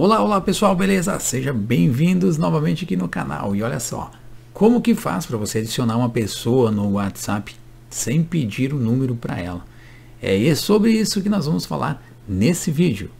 Olá, olá pessoal, beleza? Sejam bem-vindos novamente aqui no canal. E olha só, como que faz para você adicionar uma pessoa no WhatsApp sem pedir o um número para ela? É sobre isso que nós vamos falar nesse vídeo.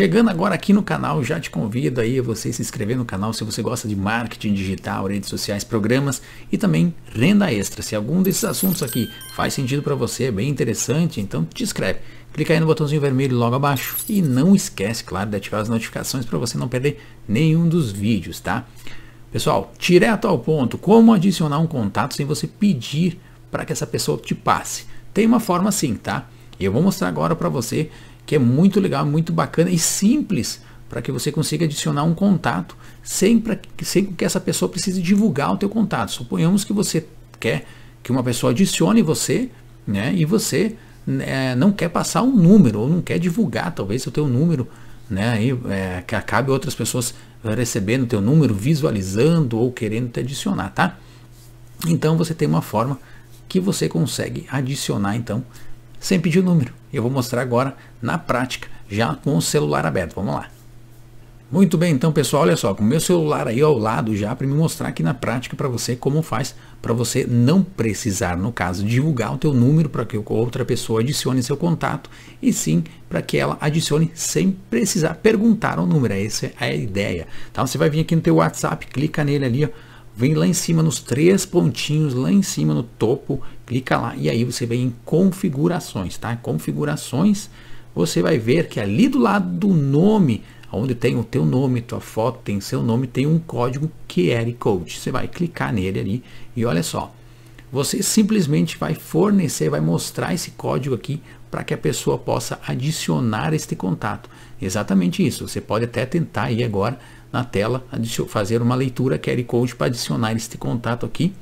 Chegando agora aqui no canal, já te convido aí a você se inscrever no canal se você gosta de marketing digital, redes sociais, programas e também renda extra. Se algum desses assuntos aqui faz sentido para você, é bem interessante, então te inscreve. Clica aí no botãozinho vermelho logo abaixo e não esquece, claro, de ativar as notificações para você não perder nenhum dos vídeos, tá? Pessoal, direto ao ponto, como adicionar um contato sem você pedir para que essa pessoa te passe? Tem uma forma sim, tá? Eu vou mostrar agora para você que é muito legal, muito bacana e simples para que você consiga adicionar um contato sem, pra, sem que essa pessoa precise divulgar o teu contato. Suponhamos que você quer que uma pessoa adicione você, né? E você é, não quer passar um número ou não quer divulgar talvez o teu número, né? Aí, é, que acabe outras pessoas recebendo o teu número, visualizando ou querendo te adicionar, tá? Então você tem uma forma que você consegue adicionar então sem pedir o número. Eu vou mostrar agora na prática, já com o celular aberto. Vamos lá. Muito bem, então pessoal, olha só, com o meu celular aí ao lado já para me mostrar aqui na prática para você como faz para você não precisar, no caso, divulgar o teu número para que outra pessoa adicione seu contato e sim para que ela adicione sem precisar perguntar o número. Essa é a ideia. Tá? Você vai vir aqui no teu WhatsApp, clica nele ali, ó, vem lá em cima nos três pontinhos, lá em cima no topo, clica lá e aí você vem em configurações, tá? Configurações, você vai ver que ali do lado do nome, onde tem o teu nome, tua foto, tem seu nome, tem um código QR Code. Você vai clicar nele ali e olha só, você simplesmente vai fornecer, vai mostrar esse código aqui para que a pessoa possa adicionar este contato. Exatamente isso. Você pode até tentar aí agora na tela fazer uma leitura QR Code para adicionar este contato aqui.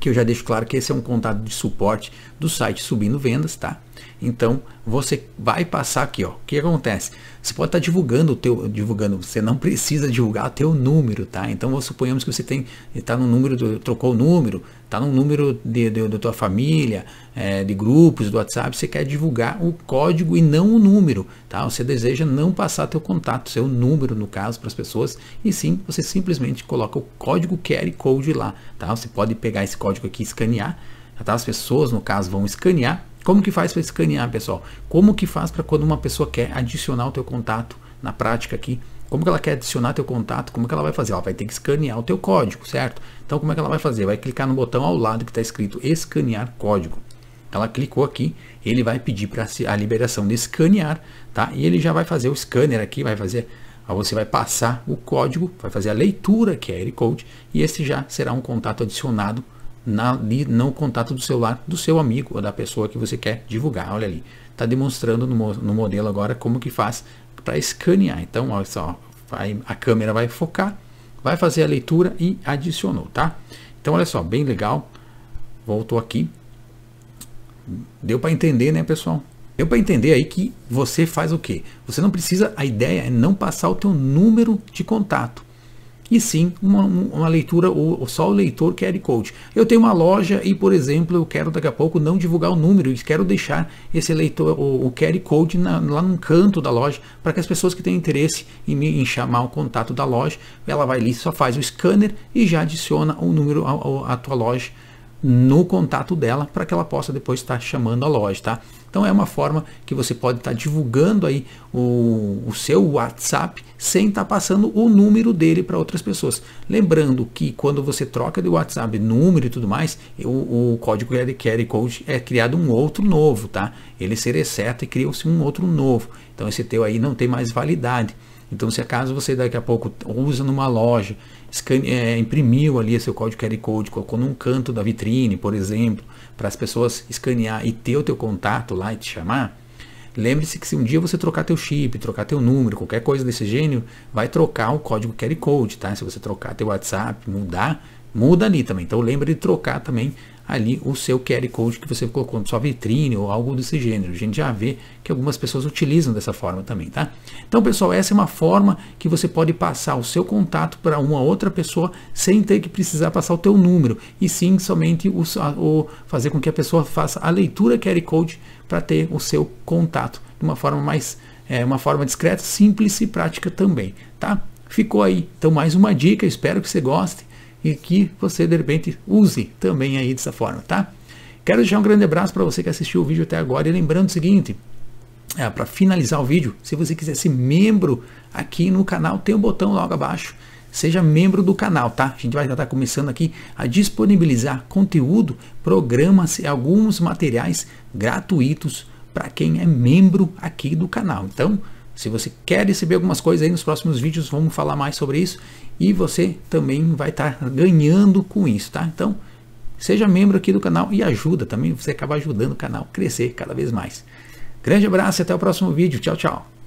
Que eu já deixo claro que esse é um contato de suporte do site Subindo Vendas, tá? Então você vai passar aqui, ó. O que acontece? Você pode estar tá divulgando o teu, divulgando. Você não precisa divulgar o teu número, tá? Então suponhamos que você tem, está no número, do, trocou o número, está no número de, de, de tua família, é, de grupos, do WhatsApp. Você quer divulgar o código e não o número, tá? Você deseja não passar teu contato, seu número no caso para as pessoas, e sim você simplesmente coloca o código QR code lá, tá? Você pode pegar esse código aqui, escanear. Tá? As pessoas, no caso, vão escanear como que faz para escanear, pessoal? Como que faz para quando uma pessoa quer adicionar o teu contato na prática aqui? Como que ela quer adicionar teu contato? Como que ela vai fazer? Ela vai ter que escanear o teu código, certo? Então como é que ela vai fazer? Vai clicar no botão ao lado que está escrito escanear código. Ela clicou aqui, ele vai pedir para a liberação de escanear, tá? E ele já vai fazer o scanner aqui, vai fazer você vai passar o código, vai fazer a leitura, que é R Code, e esse já será um contato adicionado na, no contato do celular do seu amigo ou da pessoa que você quer divulgar. Olha ali, está demonstrando no, no, modelo agora como que faz para escanear. Então, olha só, vai, a câmera vai focar, vai fazer a leitura e adicionou, tá? Então, olha só, bem legal. Voltou aqui. Deu para entender, né, pessoal? Deu para entender aí que você faz o quê? Você não precisa, a ideia é não passar o teu número de contato e sim uma, uma leitura, ou só o leitor QR Code. Eu tenho uma loja e, por exemplo, eu quero daqui a pouco não divulgar o número e quero deixar esse leitor, o, o QR Code na, lá num canto da loja, para que as pessoas que têm interesse em, me, em chamar o contato da loja, ela vai ali, só faz o scanner e já adiciona o número à, à tua loja no contato dela para que ela possa depois estar chamando a loja, tá? Então é uma forma que você pode estar tá divulgando aí o, o seu WhatsApp sem estar tá passando o número dele para outras pessoas. Lembrando que quando você troca de WhatsApp número e tudo mais, o, o código QR Code é criado um outro novo, tá? Ele sereseta e cria-se um outro novo. Então esse teu aí não tem mais validade. Então, se acaso você daqui a pouco usa numa loja, escane, é, imprimiu ali seu código QR Code, colocou num canto da vitrine, por exemplo, para as pessoas escanear e ter o teu contato lá, lá e te chamar, lembre-se que se um dia você trocar teu chip, trocar teu número, qualquer coisa desse gênio, vai trocar o código QR Code, tá? Se você trocar teu WhatsApp, mudar, muda ali também. Então lembre de trocar também ali o seu QR Code que você colocou na sua vitrine ou algo desse gênero. A gente já vê que algumas pessoas utilizam dessa forma também, tá? Então, pessoal, essa é uma forma que você pode passar o seu contato para uma outra pessoa sem ter que precisar passar o teu número, e sim somente o, o fazer com que a pessoa faça a leitura QR Code para ter o seu contato de uma forma mais é uma forma discreta, simples e prática também, tá? Ficou aí, então mais uma dica, espero que você goste e que você de repente use também aí dessa forma, tá? Quero deixar um grande abraço para você que assistiu o vídeo até agora e lembrando o seguinte, é, para finalizar o vídeo, se você quiser ser membro aqui no canal, tem o um botão logo abaixo seja membro do canal, tá? A gente vai estar tá começando aqui a disponibilizar conteúdo, programas e alguns materiais gratuitos para quem é membro aqui do canal. Então, se você quer receber algumas coisas aí nos próximos vídeos, vamos falar mais sobre isso e você também vai estar tá ganhando com isso, tá? Então, seja membro aqui do canal e ajuda também, você acaba ajudando o canal a crescer cada vez mais. Grande abraço e até o próximo vídeo. Tchau, tchau.